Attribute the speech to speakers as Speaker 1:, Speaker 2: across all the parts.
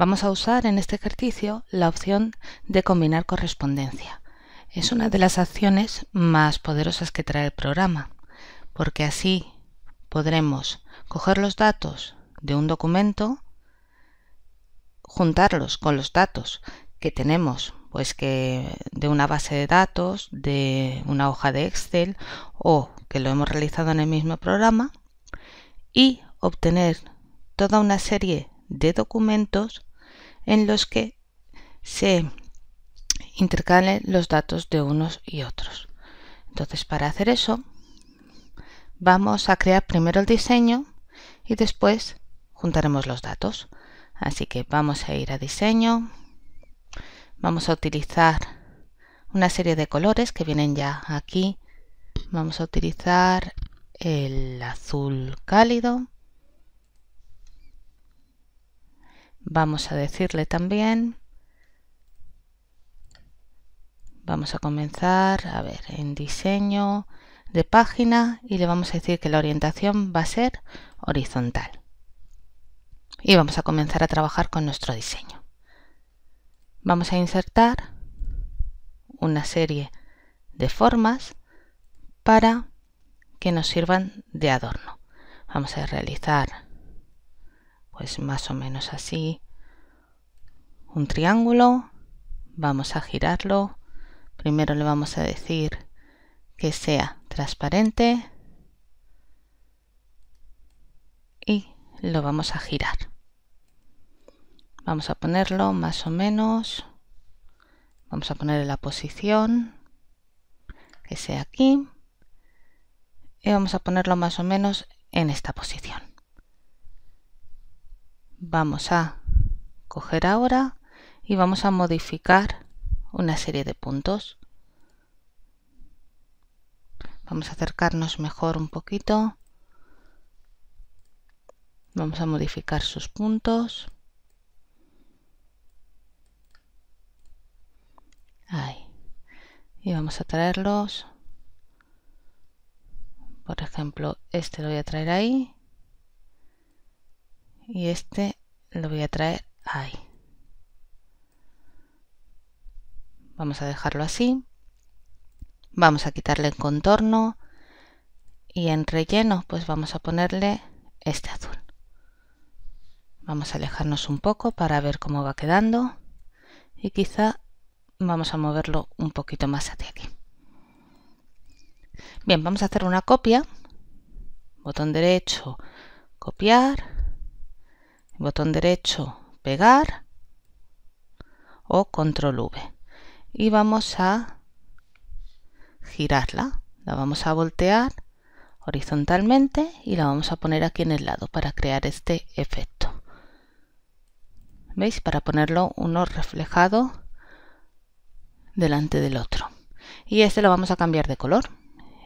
Speaker 1: Vamos a usar en este ejercicio la opción de combinar correspondencia. Es una de las acciones más poderosas que trae el programa, porque así podremos coger los datos de un documento, juntarlos con los datos que tenemos pues que de una base de datos, de una hoja de Excel o que lo hemos realizado en el mismo programa y obtener toda una serie de documentos en los que se intercalen los datos de unos y otros. Entonces, para hacer eso, vamos a crear primero el diseño y después juntaremos los datos. Así que vamos a ir a diseño, vamos a utilizar una serie de colores que vienen ya aquí. Vamos a utilizar el azul cálido, Vamos a decirle también, vamos a comenzar, a ver, en diseño de página y le vamos a decir que la orientación va a ser horizontal. Y vamos a comenzar a trabajar con nuestro diseño. Vamos a insertar una serie de formas para que nos sirvan de adorno. Vamos a realizar es pues más o menos así. Un triángulo, vamos a girarlo. Primero le vamos a decir que sea transparente y lo vamos a girar. Vamos a ponerlo más o menos. Vamos a ponerle la posición que sea aquí y vamos a ponerlo más o menos en esta posición vamos a coger ahora y vamos a modificar una serie de puntos. Vamos a acercarnos mejor un poquito. Vamos a modificar sus puntos. Ahí. Y vamos a traerlos. Por ejemplo, este lo voy a traer ahí y este lo voy a traer ahí vamos a dejarlo así vamos a quitarle el contorno y en relleno pues vamos a ponerle este azul vamos a alejarnos un poco para ver cómo va quedando y quizá vamos a moverlo un poquito más hacia aquí bien vamos a hacer una copia botón derecho copiar botón derecho, pegar o control V. Y vamos a girarla, la vamos a voltear horizontalmente y la vamos a poner aquí en el lado para crear este efecto. ¿Veis? Para ponerlo uno reflejado delante del otro. Y este lo vamos a cambiar de color.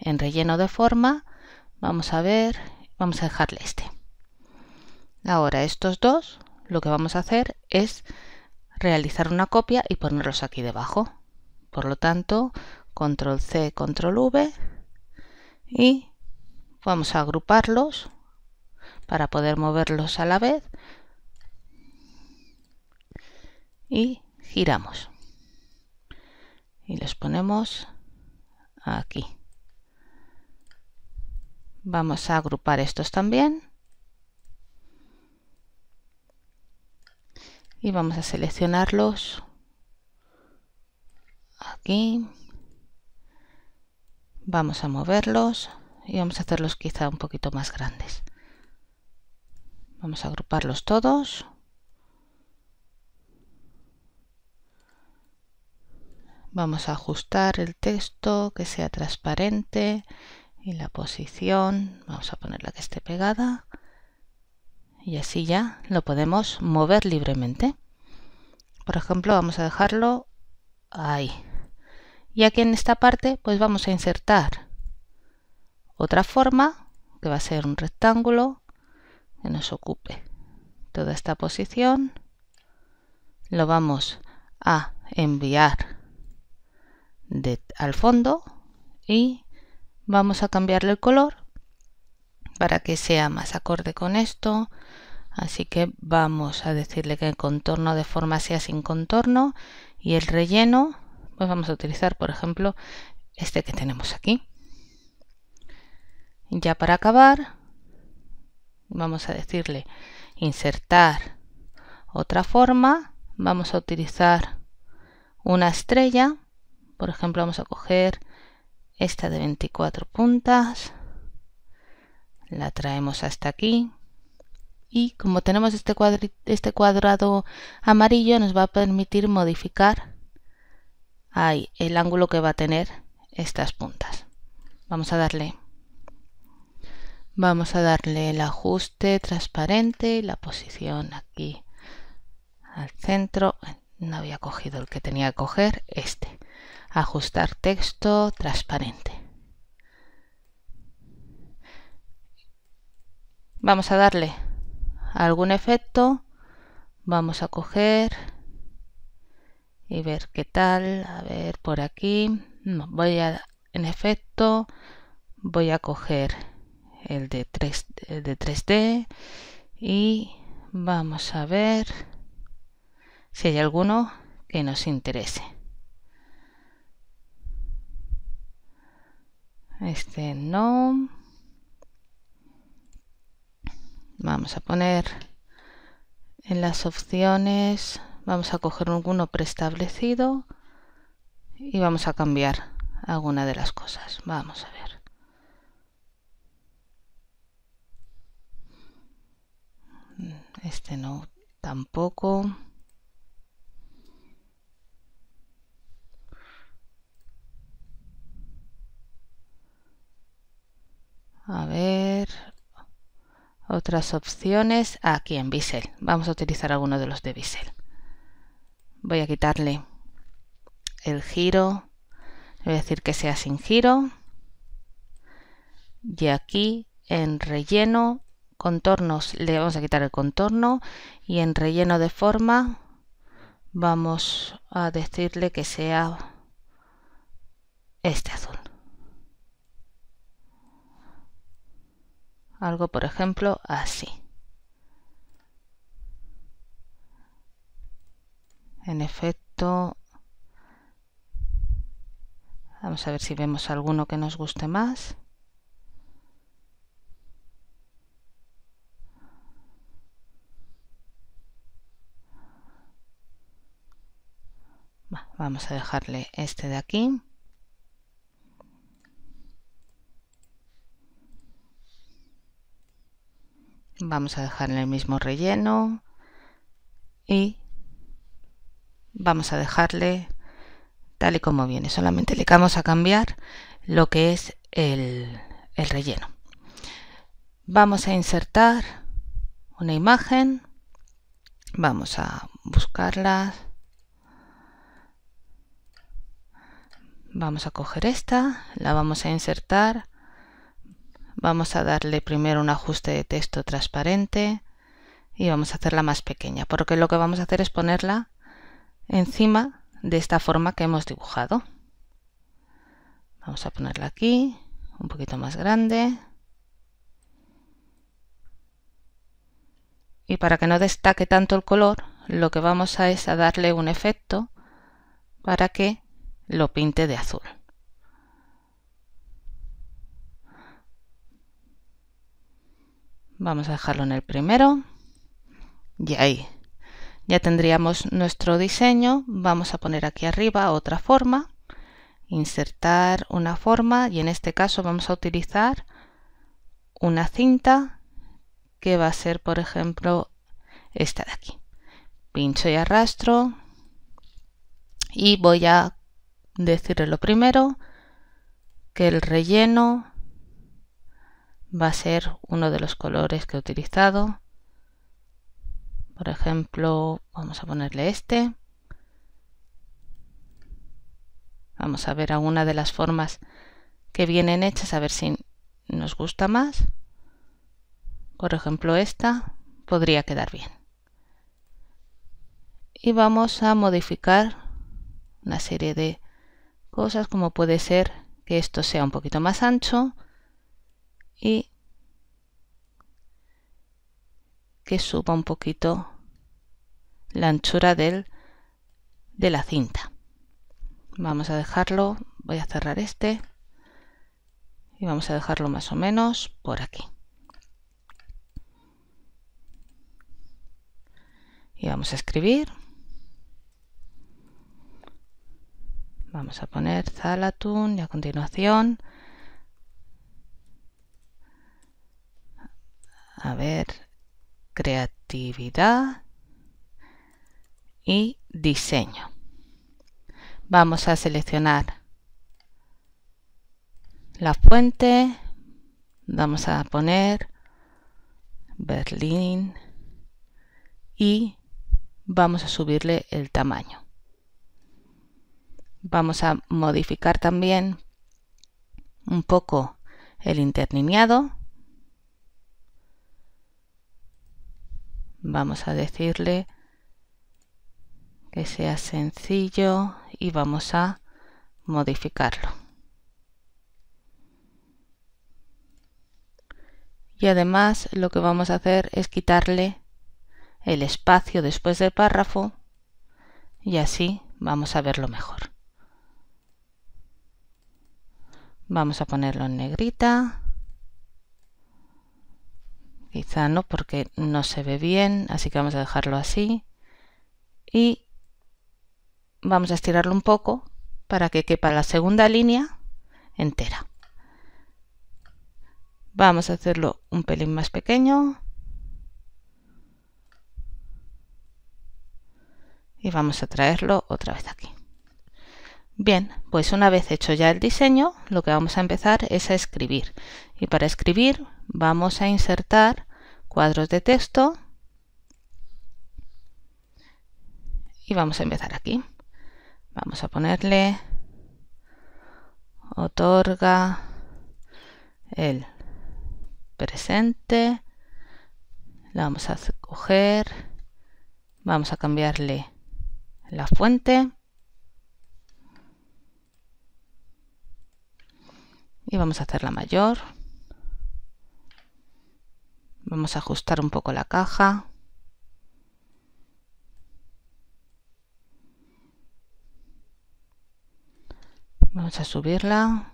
Speaker 1: En relleno de forma, vamos a ver, vamos a dejarle este. Ahora estos dos lo que vamos a hacer es realizar una copia y ponerlos aquí debajo. Por lo tanto, control C, control V y vamos a agruparlos para poder moverlos a la vez y giramos y los ponemos aquí. Vamos a agrupar estos también y vamos a seleccionarlos aquí vamos a moverlos y vamos a hacerlos quizá un poquito más grandes vamos a agruparlos todos vamos a ajustar el texto que sea transparente y la posición vamos a ponerla que esté pegada y así ya lo podemos mover libremente por ejemplo, vamos a dejarlo ahí. Y aquí en esta parte, pues vamos a insertar otra forma, que va a ser un rectángulo, que nos ocupe toda esta posición. Lo vamos a enviar al fondo y vamos a cambiarle el color para que sea más acorde con esto, Así que vamos a decirle que el contorno de forma sea sin contorno y el relleno, pues vamos a utilizar, por ejemplo, este que tenemos aquí. Ya para acabar, vamos a decirle insertar otra forma, vamos a utilizar una estrella, por ejemplo, vamos a coger esta de 24 puntas, la traemos hasta aquí, y como tenemos este, este, cuadrado amarillo nos va a permitir modificar el ángulo que va a tener estas puntas. Vamos a darle vamos a darle el ajuste transparente la posición aquí al centro no había cogido el que tenía que coger este ajustar texto transparente vamos a darle algún efecto, vamos a coger y ver qué tal. A ver, por aquí, no, voy a, en efecto, voy a coger el de, 3, el de 3D y vamos a ver si hay alguno que nos interese. Este no. vamos a poner en las opciones, vamos a coger alguno preestablecido y vamos a cambiar alguna de las cosas. Vamos a ver. Mm, este no tampoco. A ver, otras opciones aquí en bisel. Vamos a utilizar alguno de los de bisel. Voy a quitarle el giro. Le voy a decir que sea sin giro. Y aquí en relleno, contornos, le vamos a quitar el contorno. Y en relleno de forma vamos a decirle que sea este azul. algo por ejemplo así. En efecto, vamos a ver si vemos alguno que nos guste más. Vamos a dejarle este de aquí. vamos a dejar en el mismo relleno y vamos a dejarle tal y como viene. Solamente le vamos a cambiar lo que es el, el relleno. Vamos a insertar una imagen. Vamos a buscarla. Vamos a coger esta, la vamos a insertar Vamos a darle primero un ajuste de texto transparente y vamos a hacerla más pequeña, porque lo que vamos a hacer es ponerla encima de esta forma que hemos dibujado. Vamos a ponerla aquí, un poquito más grande. Y para que no destaque tanto el color, lo que vamos a es a darle un efecto para que lo pinte de azul. Vamos a dejarlo en el primero. Y ahí. Ya tendríamos nuestro diseño. Vamos a poner aquí arriba otra forma. Insertar una forma y en este caso vamos a utilizar una cinta que va a ser, por ejemplo, esta de aquí. Pincho y arrastro. Y voy a decirle lo primero que el relleno va a ser uno de los colores que he utilizado. Por ejemplo, vamos a ponerle este. Vamos a ver alguna de las formas que vienen hechas, a ver si nos gusta más. Por ejemplo, esta podría quedar bien. Y vamos a modificar una serie de cosas, como puede ser que esto sea un poquito más ancho, y que suba un poquito la anchura del, de la cinta. Vamos a dejarlo, voy a cerrar este y vamos a dejarlo más o menos por aquí. Y vamos a escribir. Vamos a poner Zalatun y a continuación a ver, creatividad y diseño. Vamos a seleccionar la fuente, vamos a poner Berlín y vamos a subirle el tamaño. Vamos a modificar también un poco el interlineado vamos a decirle que sea sencillo y vamos a modificarlo. Y además lo que vamos a hacer es quitarle el espacio después del párrafo y así vamos a verlo mejor. Vamos a ponerlo en negrita quizá no porque no se ve bien, así que vamos a dejarlo así y vamos a estirarlo un poco para que quepa la segunda línea entera. Vamos a hacerlo un pelín más pequeño. Y vamos a traerlo otra vez aquí. Bien, pues una vez hecho ya el diseño, lo que vamos a empezar es a escribir. Y para escribir vamos a insertar cuadros de texto y vamos a empezar aquí. Vamos a ponerle otorga el presente, la vamos a coger, vamos a cambiarle la fuente y vamos a hacerla mayor. Vamos a ajustar un poco la caja. Vamos a subirla.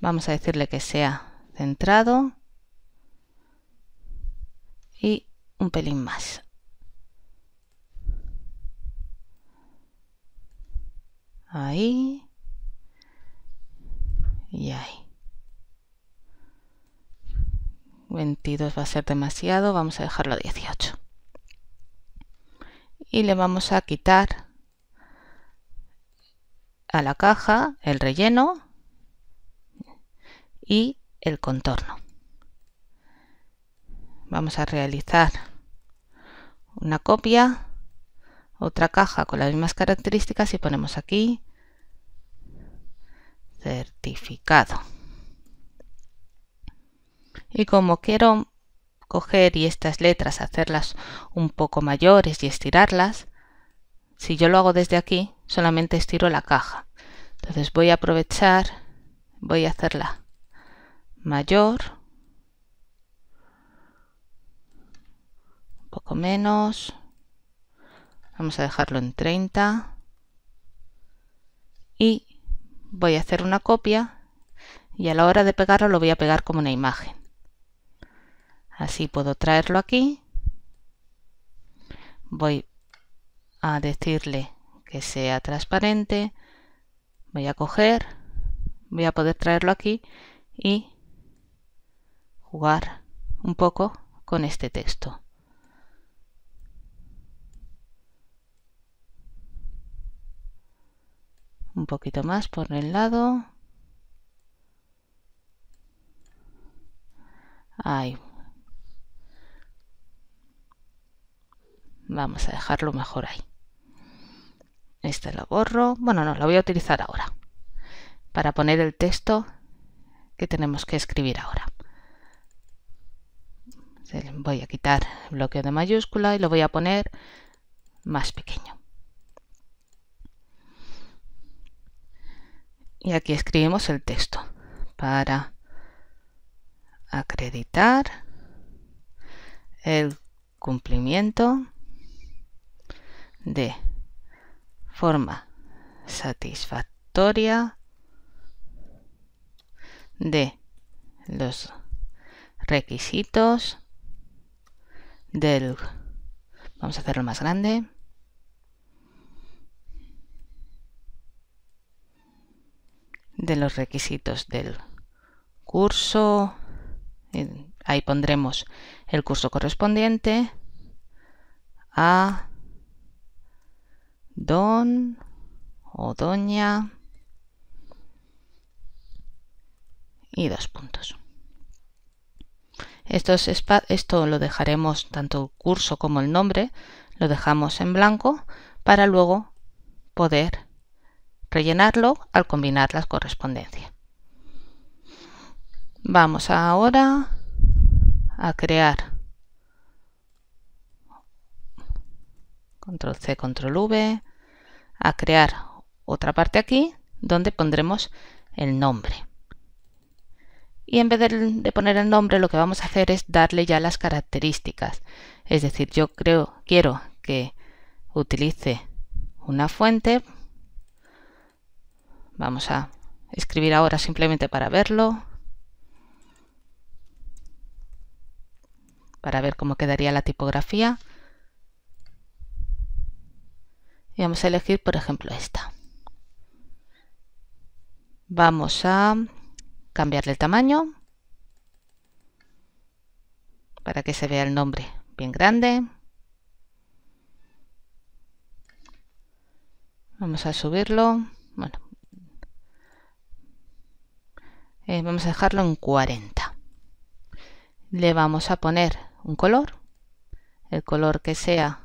Speaker 1: Vamos a decirle que sea centrado y un pelín más. ahí y ahí. 22 va a ser demasiado, vamos a dejarlo a 18. Y le vamos a quitar a la caja el relleno y el contorno. Vamos a realizar una copia, otra caja con las mismas características y ponemos aquí certificado. Y como quiero coger y estas letras hacerlas un poco mayores y estirarlas, si yo lo hago desde aquí, solamente estiro la caja. Entonces voy a aprovechar, voy a hacerla mayor, un poco menos, vamos a dejarlo en 30 y voy a hacer una copia y a la hora de pegarlo lo voy a pegar como una imagen. Así puedo traerlo aquí. Voy a decirle que sea transparente. Voy a coger, voy a poder traerlo aquí y jugar un poco con este texto. un poquito más por el lado. Ay, Vamos a dejarlo mejor ahí. Este lo borro. Bueno, no, lo voy a utilizar ahora para poner el texto que tenemos que escribir ahora. Voy a quitar el bloqueo de mayúscula y lo voy a poner más pequeño. y aquí escribimos el texto para acreditar el cumplimiento de forma satisfactoria de los requisitos del vamos a hacerlo más grande de los requisitos del curso. Ahí pondremos el curso correspondiente a don o doña y dos puntos. Esto, es, esto lo dejaremos, tanto el curso como el nombre, lo dejamos en blanco para luego poder rellenarlo al combinar las correspondencias. Vamos ahora a crear control C, control V, a crear otra parte aquí donde pondremos el nombre. Y en vez de, poner el nombre lo que vamos a hacer es darle ya las características. Es decir, yo creo, quiero que utilice una fuente, Vamos a escribir ahora simplemente para verlo. Para ver cómo quedaría la tipografía. Y vamos a elegir, por ejemplo, esta. Vamos a cambiarle el tamaño para que se vea el nombre bien grande. Vamos a subirlo. Bueno, eh, vamos a dejarlo en 40 le vamos a poner un color el color que sea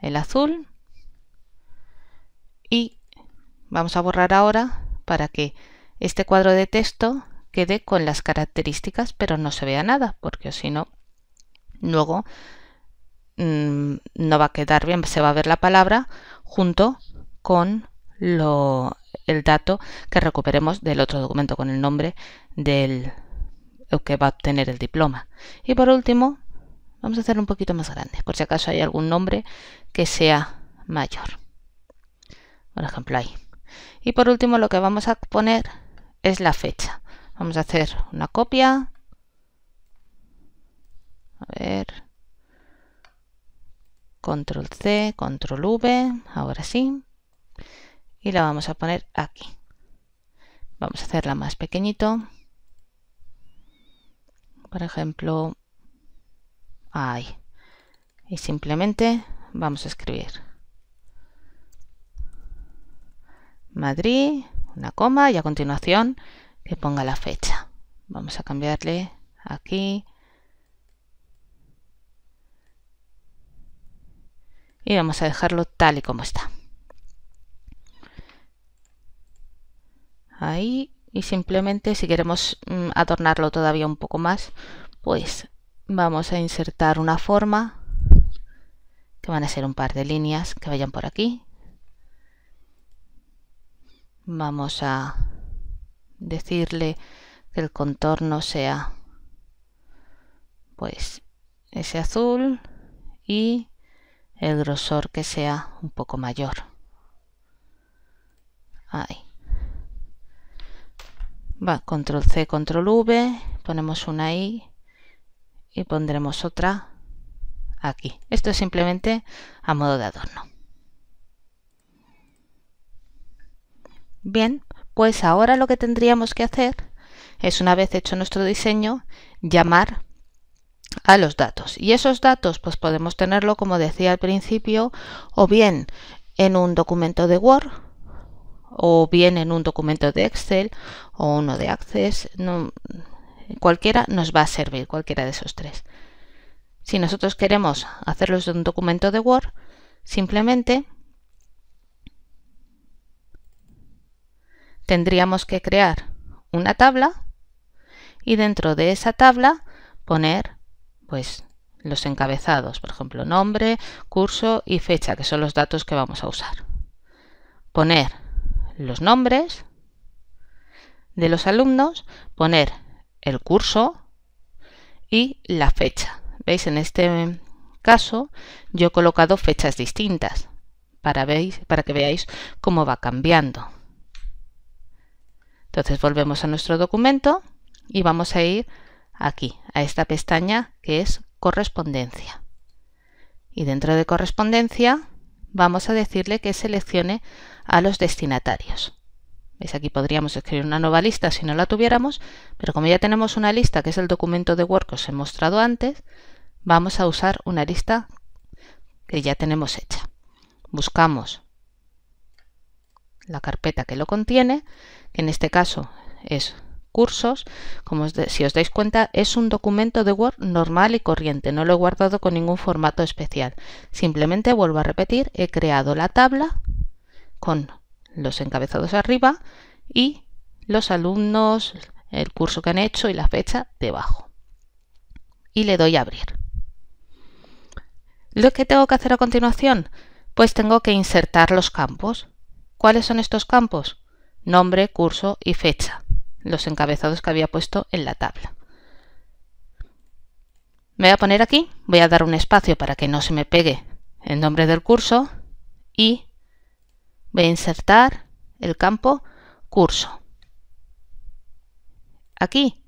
Speaker 1: el azul y vamos a borrar ahora para que este cuadro de texto quede con las características pero no se vea nada porque si no luego mm, no va a quedar bien se va a ver la palabra junto con lo, el dato que recuperemos del otro documento con el nombre del que va a obtener el diploma. Y por último, vamos a hacer un poquito más grande, por si acaso hay algún nombre que sea mayor. Por ejemplo, ahí. Y por último, lo que vamos a poner es la fecha. Vamos a hacer una copia. A ver. Control C, Control V, ahora sí y la vamos a poner aquí. Vamos a hacerla más pequeñito. Por ejemplo, ahí. Y simplemente vamos a escribir Madrid, una coma y a continuación que ponga la fecha. Vamos a cambiarle aquí. Y vamos a dejarlo tal y como está. ahí y simplemente si queremos mm, adornarlo todavía un poco más pues vamos a insertar una forma que van a ser un par de líneas que vayan por aquí vamos a decirle que el contorno sea pues ese azul y el grosor que sea un poco mayor ahí Va, control C, control V, ponemos una ahí y pondremos otra aquí. Esto es simplemente a modo de adorno. Bien, pues ahora lo que tendríamos que hacer es una vez hecho nuestro diseño, llamar a los datos. Y esos datos pues podemos tenerlo, como decía al principio, o bien en un documento de Word o bien en un documento de Excel o uno de Access, cualquiera nos va a servir, cualquiera de esos tres. Si nosotros queremos hacerlos de un documento de Word, simplemente tendríamos que crear una tabla y dentro de esa tabla poner pues los encabezados, por ejemplo, nombre, curso y fecha, que son los datos que vamos a usar. Poner los nombres de los alumnos, poner el curso y la fecha. ¿Veis? En este caso yo he colocado fechas distintas para, veis, para que veáis cómo va cambiando. Entonces volvemos a nuestro documento y vamos a ir aquí, a esta pestaña que es correspondencia. Y dentro de correspondencia vamos a decirle que seleccione a los destinatarios. Es Aquí podríamos escribir una nueva lista si no la tuviéramos, pero como ya tenemos una lista, que es el documento de Word que os he mostrado antes, vamos a usar una lista que ya tenemos hecha. Buscamos la carpeta que lo contiene, que en este caso es cursos, como si os dais cuenta es un documento de Word normal y corriente, no lo he guardado con ningún formato especial. Simplemente vuelvo a repetir, he creado la tabla con los encabezados arriba y los alumnos, el curso que han hecho y la fecha debajo. Y le doy a abrir. ¿Lo que tengo que hacer a continuación? Pues tengo que insertar los campos. ¿Cuáles son estos campos? Nombre, curso y fecha. Los encabezados que había puesto en la tabla. Me voy a poner aquí, voy a dar un espacio para que no se me pegue el nombre del curso y Voy a insertar el campo curso. Aquí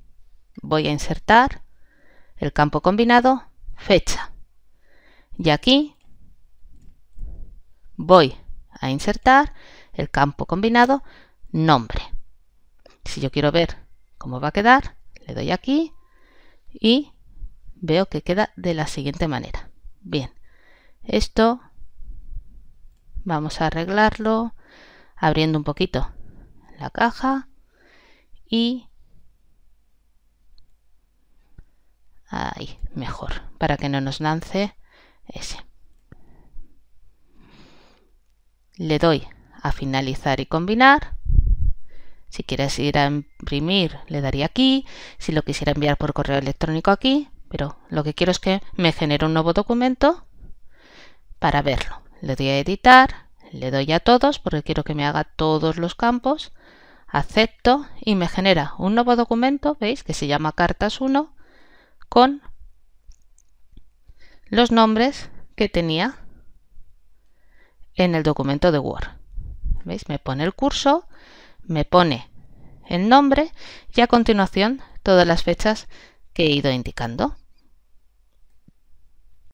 Speaker 1: voy a insertar el campo combinado fecha. Y aquí voy a insertar el campo combinado nombre. Si yo quiero ver cómo va a quedar, le doy aquí y veo que queda de la siguiente manera. Bien, esto Vamos a arreglarlo abriendo un poquito la caja y ahí, mejor, para que no nos lance ese. Le doy a finalizar y combinar. Si quieres ir a imprimir, le daría aquí. Si lo quisiera enviar por correo electrónico aquí, pero lo que quiero es que me genere un nuevo documento para verlo le doy a editar, le doy a todos porque quiero que me haga todos los campos, acepto y me genera un nuevo documento, veis, que se llama cartas 1 con los nombres que tenía en el documento de Word. ¿Veis? Me pone el curso, me pone el nombre y a continuación todas las fechas que he ido indicando.